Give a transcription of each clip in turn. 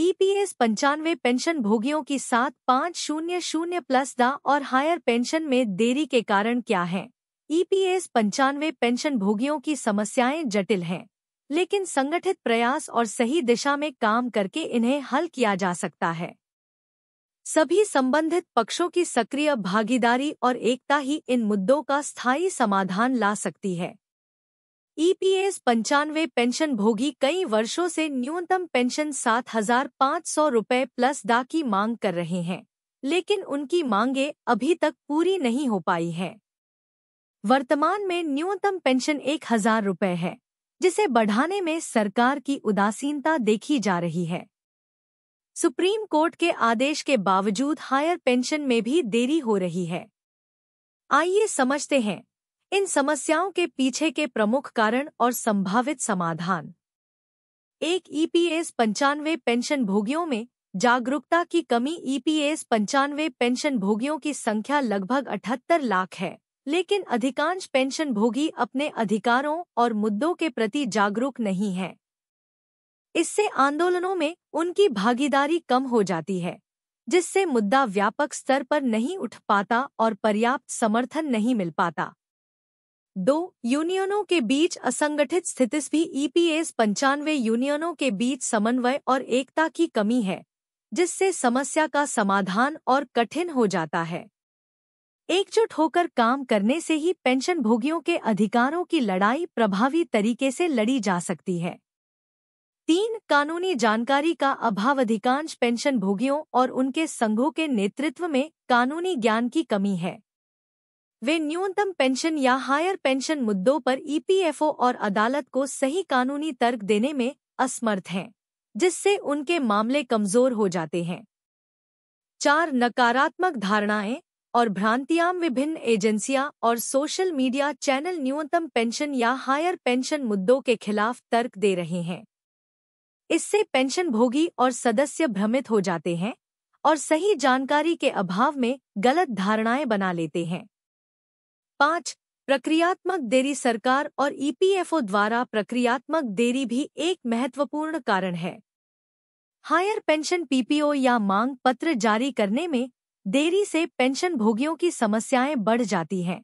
EPS e पंचानवे pension भोगियों की सात पाँच शून्य शून्य प्लस दा और हायर पेंशन में देरी के कारण क्या हैं? ईपीएस e पंचानवे पेंशन भोगियों की समस्याएं जटिल हैं लेकिन संगठित प्रयास और सही दिशा में काम करके इन्हें हल किया जा सकता है सभी संबंधित पक्षों की सक्रिय भागीदारी और एकता ही इन मुद्दों का स्थायी समाधान ला सकती है ईपीएस e पंचानवे पेंशन भोगी कई वर्षों से न्यूनतम पेंशन सात हजार पाँच सौ रुपये प्लस दा की मांग कर रहे हैं लेकिन उनकी मांगे अभी तक पूरी नहीं हो पाई है वर्तमान में न्यूनतम पेंशन एक हजार रुपये है जिसे बढ़ाने में सरकार की उदासीनता देखी जा रही है सुप्रीम कोर्ट के आदेश के बावजूद हायर पेंशन में भी देरी हो रही है आइए समझते हैं इन समस्याओं के पीछे के प्रमुख कारण और संभावित समाधान एक ईपीएस पंचानवे पेंशन भोगियों में जागरूकता की कमी ईपीएस पंचानवे पेंशन भोगियों की संख्या लगभग अठहत्तर लाख है लेकिन अधिकांश पेंशन भोगी अपने अधिकारों और मुद्दों के प्रति जागरूक नहीं है इससे आंदोलनों में उनकी भागीदारी कम हो जाती है जिससे मुद्दा व्यापक स्तर पर नहीं उठ पाता और पर्याप्त समर्थन नहीं मिल पाता दो यूनियनों के बीच असंगठित स्थितिस भी ईपीएस e पंचानवे यूनियनों के बीच समन्वय और एकता की कमी है जिससे समस्या का समाधान और कठिन हो जाता है एकजुट होकर काम करने से ही पेंशन भोगियों के अधिकारों की लड़ाई प्रभावी तरीके से लड़ी जा सकती है तीन कानूनी जानकारी का अभाव अधिकांश पेंशन भोगियों और उनके संघों के नेतृत्व में कानूनी ज्ञान की कमी है वे न्यूनतम पेंशन या हायर पेंशन मुद्दों पर ईपीएफओ और अदालत को सही कानूनी तर्क देने में असमर्थ हैं जिससे उनके मामले कमजोर हो जाते हैं चार नकारात्मक धारणाएं और भ्रांतियां विभिन्न एजेंसियां और सोशल मीडिया चैनल न्यूनतम पेंशन या हायर पेंशन मुद्दों के खिलाफ तर्क दे रहे हैं इससे पेंशन भोगी और सदस्य भ्रमित हो जाते हैं और सही जानकारी के अभाव में गलत धारणाएं बना लेते हैं पाँच प्रक्रियात्मक देरी सरकार और ईपीएफओ e द्वारा प्रक्रियात्मक देरी भी एक महत्वपूर्ण कारण है हायर पेंशन पीपीओ या मांग पत्र जारी करने में देरी से पेंशन भोगियों की समस्याएं बढ़ जाती हैं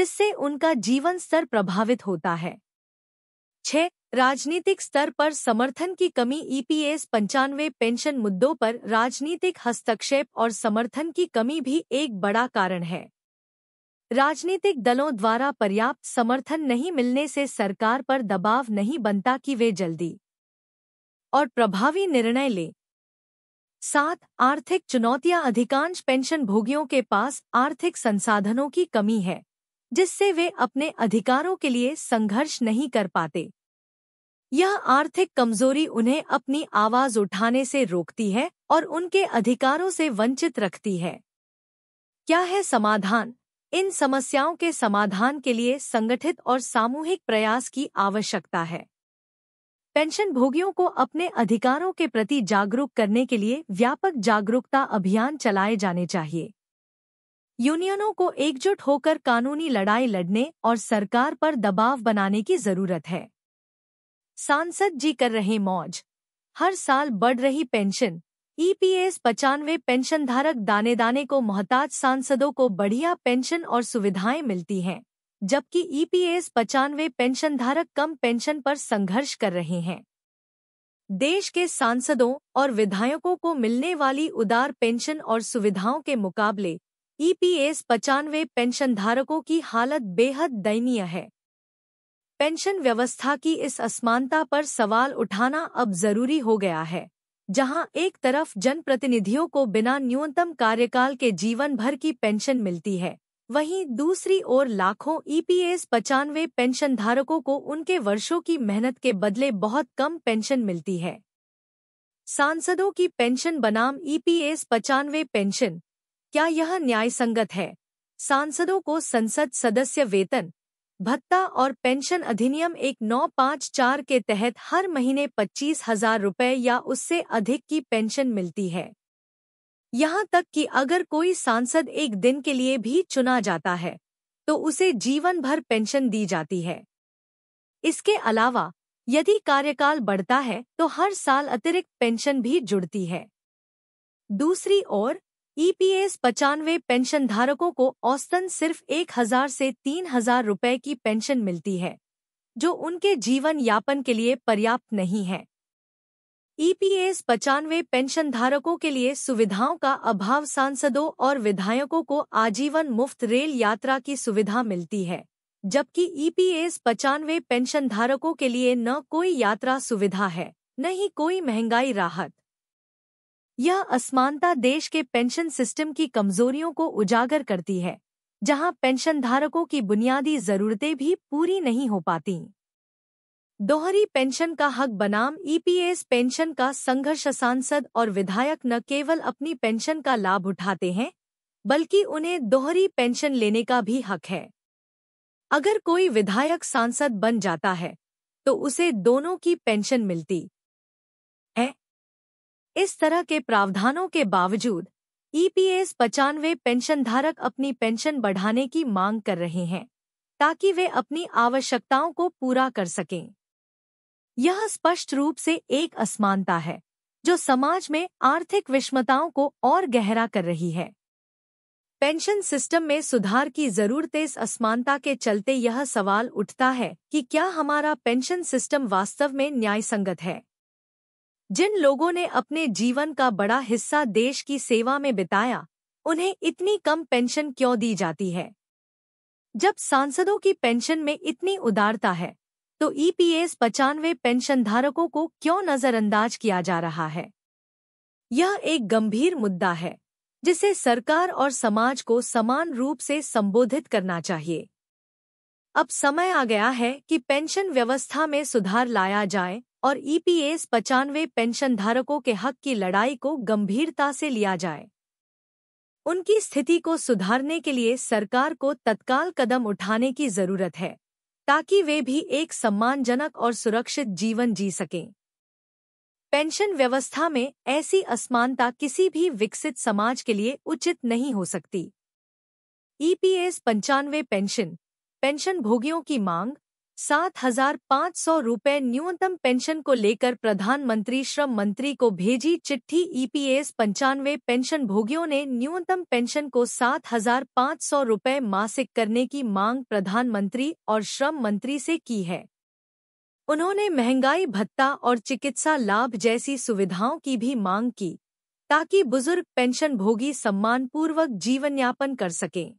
जिससे उनका जीवन स्तर प्रभावित होता है छह राजनीतिक स्तर पर समर्थन की कमी ईपीएस e पंचानवे पेंशन मुद्दों पर राजनीतिक हस्तक्षेप और समर्थन की कमी भी एक बड़ा कारण है राजनीतिक दलों द्वारा पर्याप्त समर्थन नहीं मिलने से सरकार पर दबाव नहीं बनता कि वे जल्दी और प्रभावी निर्णय लें सात आर्थिक चुनौतियां अधिकांश पेंशन भोगियों के पास आर्थिक संसाधनों की कमी है जिससे वे अपने अधिकारों के लिए संघर्ष नहीं कर पाते यह आर्थिक कमजोरी उन्हें अपनी आवाज उठाने से रोकती है और उनके अधिकारों से वंचित रखती है क्या है समाधान इन समस्याओं के समाधान के लिए संगठित और सामूहिक प्रयास की आवश्यकता है पेंशन भोगियों को अपने अधिकारों के प्रति जागरूक करने के लिए व्यापक जागरूकता अभियान चलाए जाने चाहिए यूनियनों को एकजुट होकर कानूनी लड़ाई लड़ने और सरकार पर दबाव बनाने की जरूरत है सांसद जी कर रहे मौज हर साल बढ़ रही पेंशन ईपीएस पचानवे पेंशन धारक दाने दाने को मोहताज सांसदों को बढ़िया पेंशन और सुविधाएं मिलती हैं जबकि ईपीएस पचानवे पेंशन धारक कम पेंशन पर संघर्ष कर रहे हैं देश के सांसदों और विधायकों को मिलने वाली उदार पेंशन और सुविधाओं के मुकाबले ईपीएस पचानवे पेंशन धारकों की हालत बेहद दयनीय है पेंशन व्यवस्था की इस असमानता पर सवाल उठाना अब जरूरी हो गया है जहां एक तरफ जनप्रतिनिधियों को बिना न्यूनतम कार्यकाल के जीवन भर की पेंशन मिलती है वहीं दूसरी ओर लाखों ईपीएस e पचानवे पेंशनधारकों को उनके वर्षों की मेहनत के बदले बहुत कम पेंशन मिलती है सांसदों की पेंशन बनाम ईपीएस e पचानवे पेंशन क्या यह न्यायसंगत है सांसदों को संसद सदस्य वेतन भत्ता और पेंशन अधिनियम एक नौ पाँच चार के तहत हर महीने पच्चीस हजार रुपए या उससे अधिक की पेंशन मिलती है यहाँ तक कि अगर कोई सांसद एक दिन के लिए भी चुना जाता है तो उसे जीवन भर पेंशन दी जाती है इसके अलावा यदि कार्यकाल बढ़ता है तो हर साल अतिरिक्त पेंशन भी जुड़ती है दूसरी ओर ईपीएस पचानवे पेंशन धारकों को औसतन सिर्फ एक हजार से तीन हजार रुपये की पेंशन मिलती है जो उनके जीवन यापन के लिए पर्याप्त नहीं है ईपीएस पचानवे पेंशन धारकों के लिए सुविधाओं का अभाव सांसदों और विधायकों को आजीवन मुफ्त रेल यात्रा की सुविधा मिलती है जबकि ईपीएस पचानवे पेंशन धारकों के लिए न कोई यात्रा सुविधा है न ही कोई महंगाई राहत यह असमानता देश के पेंशन सिस्टम की कमजोरियों को उजागर करती है जहां पेंशनधारकों की बुनियादी जरूरतें भी पूरी नहीं हो पाती दोहरी पेंशन का हक बनाम ईपीएस e पेंशन का संघर्ष सांसद और विधायक न केवल अपनी पेंशन का लाभ उठाते हैं बल्कि उन्हें दोहरी पेंशन लेने का भी हक है अगर कोई विधायक सांसद बन जाता है तो उसे दोनों की पेंशन मिलती इस तरह के प्रावधानों के बावजूद ईपीएस e पचानवे पेंशनधारक अपनी पेंशन बढ़ाने की मांग कर रहे हैं ताकि वे अपनी आवश्यकताओं को पूरा कर सकें यह स्पष्ट रूप से एक असमानता है जो समाज में आर्थिक विषमताओं को और गहरा कर रही है पेंशन सिस्टम में सुधार की जरूरत इस असमानता के चलते यह सवाल उठता है कि क्या हमारा पेंशन सिस्टम वास्तव में न्यायसंगत है जिन लोगों ने अपने जीवन का बड़ा हिस्सा देश की सेवा में बिताया उन्हें इतनी कम पेंशन क्यों दी जाती है जब सांसदों की पेंशन में इतनी उदारता है तो ईपीएस e पचानवे पेंशनधारकों को क्यों नजरअंदाज किया जा रहा है यह एक गंभीर मुद्दा है जिसे सरकार और समाज को समान रूप से संबोधित करना चाहिए अब समय आ गया है कि पेंशन व्यवस्था में सुधार लाया जाए और ईपीएस e पचानवे पेंशनधारकों के हक की लड़ाई को गंभीरता से लिया जाए उनकी स्थिति को सुधारने के लिए सरकार को तत्काल कदम उठाने की जरूरत है ताकि वे भी एक सम्मानजनक और सुरक्षित जीवन जी सकें पेंशन व्यवस्था में ऐसी असमानता किसी भी विकसित समाज के लिए उचित नहीं हो सकती ईपीएस e पंचानवे पेंशन पेंशन भोगियों की मांग सात हजार पाँच सौ रूपए न्यूनतम पेंशन को लेकर प्रधानमंत्री श्रम मंत्री को भेजी चिट्ठी ईपीएस पंचानवे पेंशन भोगियों ने न्यूनतम पेंशन को सात हजार पाँच सौ रूपए मासिक करने की मांग प्रधानमंत्री और श्रम मंत्री से की है उन्होंने महंगाई भत्ता और चिकित्सा लाभ जैसी सुविधाओं की भी मांग की ताकि बुजुर्ग पेंशन भोगी सम्मानपूर्वक जीवन यापन कर सकें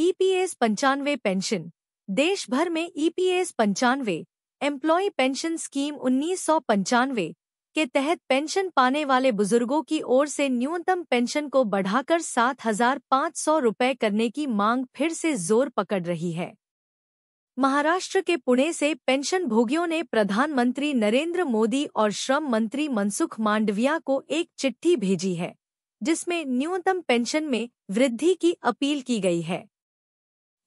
ईपीएस पंचानवे पेंशन देश भर में ईपीएस e पंचानवे एम्प्लॉय पेंशन स्कीम उन्नीस सौ पंचानवे के तहत पेंशन पाने वाले बुजुर्गों की ओर से न्यूनतम पेंशन को बढ़ाकर सात हजार पाँच सौ रुपये करने की मांग फिर से जोर पकड़ रही है महाराष्ट्र के पुणे से पेंशन भोगियों ने प्रधानमंत्री नरेंद्र मोदी और श्रम मंत्री मनसुख मांडविया को एक चिट्ठी भेजी है जिसमें न्यूनतम पेंशन में वृद्धि की अपील की गई है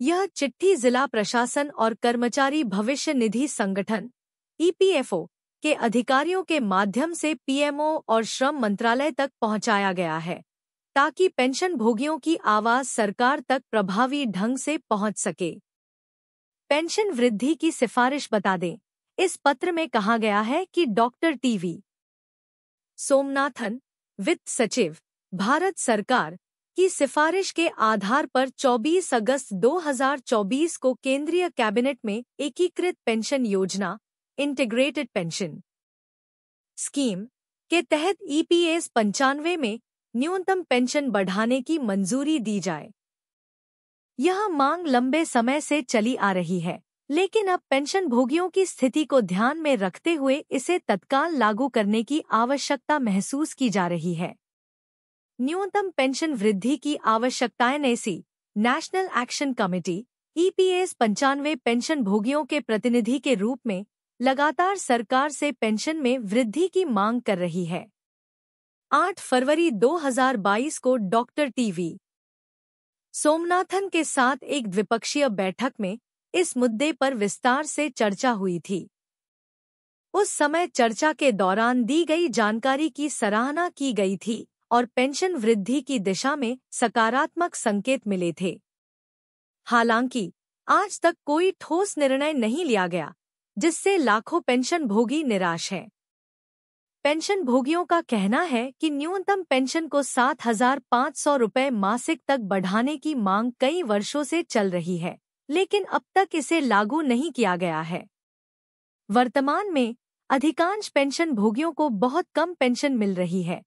यह चिट्ठी जिला प्रशासन और कर्मचारी भविष्य निधि संगठन ईपीएफओ e के अधिकारियों के माध्यम से पीएमओ और श्रम मंत्रालय तक पहुंचाया गया है ताकि पेंशन भोगियों की आवाज सरकार तक प्रभावी ढंग से पहुंच सके पेंशन वृद्धि की सिफारिश बता दें इस पत्र में कहा गया है कि डॉक्टर टीवी सोमनाथन वित्त सचिव भारत सरकार की सिफारिश के आधार पर 24 अगस्त 2024 को केंद्रीय कैबिनेट में एकीकृत पेंशन योजना इंटीग्रेटेड पेंशन स्कीम के तहत ईपीएस पंचानवे में न्यूनतम पेंशन बढ़ाने की मंजूरी दी जाए यह मांग लंबे समय से चली आ रही है लेकिन अब पेंशन भोगियों की स्थिति को ध्यान में रखते हुए इसे तत्काल लागू करने की आवश्यकता महसूस की जा रही है न्यूनतम पेंशन वृद्धि की आवश्यकताएं C national action committee EPS पंचानवे पेंशन भोगियों के प्रतिनिधि के रूप में लगातार सरकार से पेंशन में वृद्धि की मांग कर रही है 8 फरवरी 2022 को डॉक्टर टीवी सोमनाथन के साथ एक द्विपक्षीय बैठक में इस मुद्दे पर विस्तार से चर्चा हुई थी उस समय चर्चा के दौरान दी गई जानकारी की सराहना की गई थी और पेंशन वृद्धि की दिशा में सकारात्मक संकेत मिले थे हालांकि आज तक कोई ठोस निर्णय नहीं लिया गया जिससे लाखों पेंशन भोगी निराश हैं पेंशन भोगियों का कहना है कि न्यूनतम पेंशन को सात हजार पाँच सौ रुपए मासिक तक बढ़ाने की मांग कई वर्षों से चल रही है लेकिन अब तक इसे लागू नहीं किया गया है वर्तमान में अधिकांश पेंशन भोगियों को बहुत कम पेंशन मिल रही है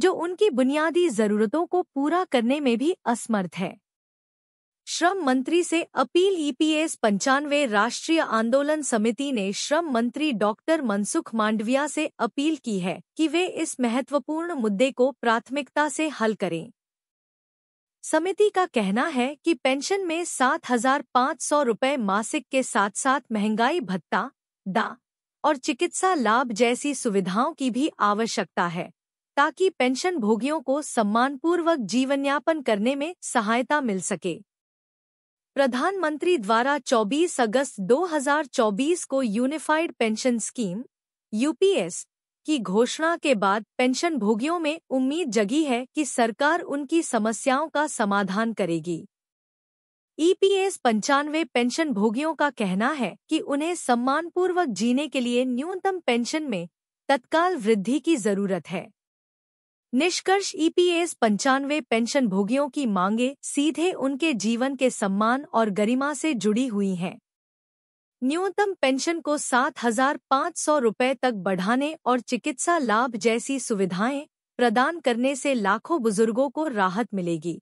जो उनकी बुनियादी जरूरतों को पूरा करने में भी असमर्थ है श्रम मंत्री से अपील ईपीएस पंचानवे राष्ट्रीय आंदोलन समिति ने श्रम मंत्री डॉक्टर मनसुख मांडविया से अपील की है कि वे इस महत्वपूर्ण मुद्दे को प्राथमिकता से हल करें समिति का कहना है कि पेंशन में सात हजार पाँच सौ रुपये मासिक के साथ साथ महंगाई भत्ता दा और चिकित्सा लाभ जैसी सुविधाओं की भी आवश्यकता है ताकि पेंशन भोगियों को सम्मानपूर्वक जीवनयापन करने में सहायता मिल सके प्रधानमंत्री द्वारा 24 अगस्त 2024 को यूनिफाइड पेंशन स्कीम यूपीएस की घोषणा के बाद पेंशन भोगियों में उम्मीद जगी है कि सरकार उनकी समस्याओं का समाधान करेगी ईपीएस पंचानवे पेंशन भोगियों का कहना है कि उन्हें सम्मानपूर्वक जीने के लिए न्यूनतम पेंशन में तत्काल वृद्धि की जरूरत है निष्कर्ष ईपीएस पंचानवे पेंशन भोगियों की मांगे सीधे उनके जीवन के सम्मान और गरिमा से जुड़ी हुई हैं न्यूनतम पेंशन को सात हजार पाँच सौ रुपये तक बढ़ाने और चिकित्सा लाभ जैसी सुविधाएं प्रदान करने से लाखों बुजुर्गों को राहत मिलेगी